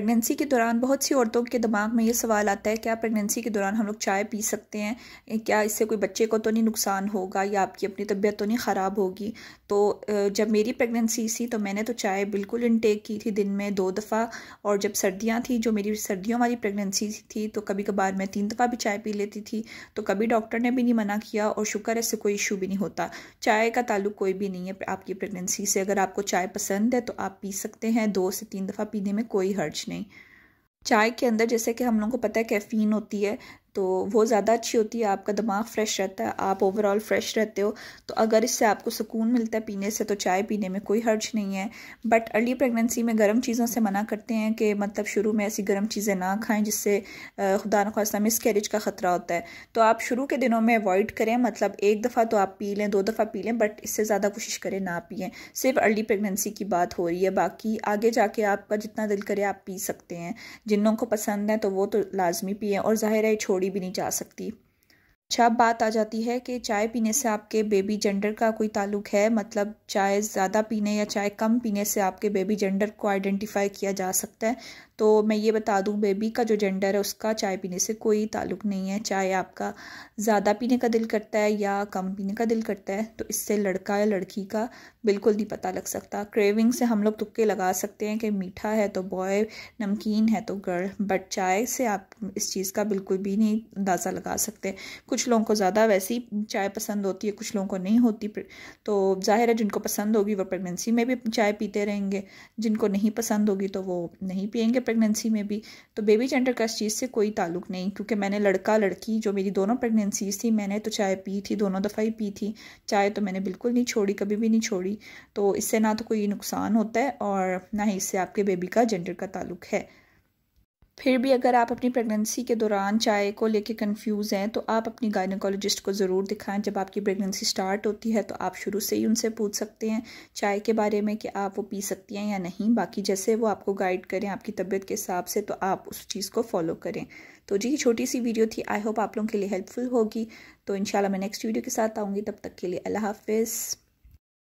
pregnancy के दौरान बहुत सी औरतों के दिमाग में ये सवाल आता है क्या प्रेगनेंसी के दौरान हम लोग चाय पी सकते हैं क्या इससे कोई बच्चे को तो नहीं नुकसान होगा या आपकी अपनी तबीयत तो नहीं ख़राब होगी तो जब मेरी प्रेगनेंसी थी तो मैंने तो चाय बिल्कुल इनटेक की थी दिन में दो दफ़ा और जब सर्दियाँ थी जो मेरी सर्दियों वाली प्रेगनेंसी थी तो कभी कभार मैं तीन दफ़ा भी चाय पी लेती थी तो कभी डॉक्टर ने भी नहीं मना किया और शुक्र इससे कोई इशू भी नहीं होता चाय का ताल्लुक कोई भी नहीं है आपकी प्रेगनेंसी से अगर आपको चाय पसंद है तो आप पी सकते हैं दो से तीन दफ़ा पीने में कोई हर्ज नहीं चाय के अंदर जैसे कि हम लोगों को पता है कैफ़ीन होती है तो वो ज़्यादा अच्छी होती है आपका दिमाग फ्रेश रहता है आप ओवरऑल फ्रेश रहते हो तो अगर इससे आपको सुकून मिलता है पीने से तो चाय पीने में कोई हर्ज नहीं है बट अर्ली प्रेगनेंसी में गर्म चीज़ों से मना करते हैं कि मतलब शुरू में ऐसी गर्म चीज़ें ना खाएं जिससे खुदा नखास्ता मिस कैरेज का ख़तरा होता है तो आप शुरू के दिनों में अवॉइड करें मतलब एक दफ़ा तो आप पी लें दो दफ़ा पी लें बट इससे ज़्यादा कोशिश करें ना पिए सिर्फ अर्ली प्रेगनेंसी की बात हो रही है बाकी आगे जाके आपका जितना दिल करे आप पी सकते हैं जिन लोगों को पसंद है तो वो तो लाजमी पिए और ज़ाहिर है छोड़ी भी नहीं जा सकती अच्छा बात आ जाती है कि चाय पीने से आपके बेबी जेंडर का कोई ताल्लुक है मतलब चाय ज़्यादा पीने या चाय कम पीने से आपके बेबी जेंडर को आइडेंटिफाई किया जा सकता है तो मैं ये बता दूं बेबी का जो जेंडर है उसका चाय पीने से कोई ताल्लुक नहीं है चाय आपका ज़्यादा पीने का दिल करता है या कम पीने का दिल करता है तो इससे लड़का या लड़की का बिल्कुल नहीं पता लग सकता क्रेविंग से हम लोग तुक्के लगा सकते हैं कि मीठा है तो बॉय नमकीन है तो गर्ल बट चाय से आप इस चीज़ का बिल्कुल भी नहीं अंदाज़ा लगा सकते कुछ कुछ लोगों को ज़्यादा वैसी चाय पसंद होती है कुछ लोगों को नहीं होती तो ज़ाहिर है जिनको पसंद होगी वो प्रेगनेंसी में भी चाय पीते रहेंगे जिनको नहीं पसंद होगी तो वो नहीं पियेंगे प्रेगनेंसी में भी तो बेबी जेंडर का इस चीज़ से कोई ताल्लुक नहीं क्योंकि मैंने लड़का लड़की जो मेरी दोनों प्रेगनेंसीज थी मैंने तो चाय पी थी दोनों दफ़ा ही पी थी चाय तो मैंने बिल्कुल नहीं छोड़ी कभी भी नहीं छोड़ी तो इससे ना तो कोई नुकसान होता है और ना ही इससे आपके बेबी का जेंडर का ताल्लुक है फिर भी अगर आप अपनी प्रेगनेंसी के दौरान चाय को लेके कंफ्यूज हैं तो आप अपनी गायनोकोलॉजिस्ट को ज़रूर दिखाएं जब आपकी प्रेगनेंसी स्टार्ट होती है तो आप शुरू से ही उनसे पूछ सकते हैं चाय के बारे में कि आप वो पी सकती हैं या नहीं बाकी जैसे वो आपको गाइड करें आपकी तबीयत के हिसाब से तो आप उस चीज़ को फॉलो करें तो जी छोटी सी वीडियो थी आई होप आप लोगों के लिए हेल्पफुल होगी तो इन मैं नेक्स्ट वीडियो के साथ आऊँगी तब तक के लिए अल्लाह हाफिज़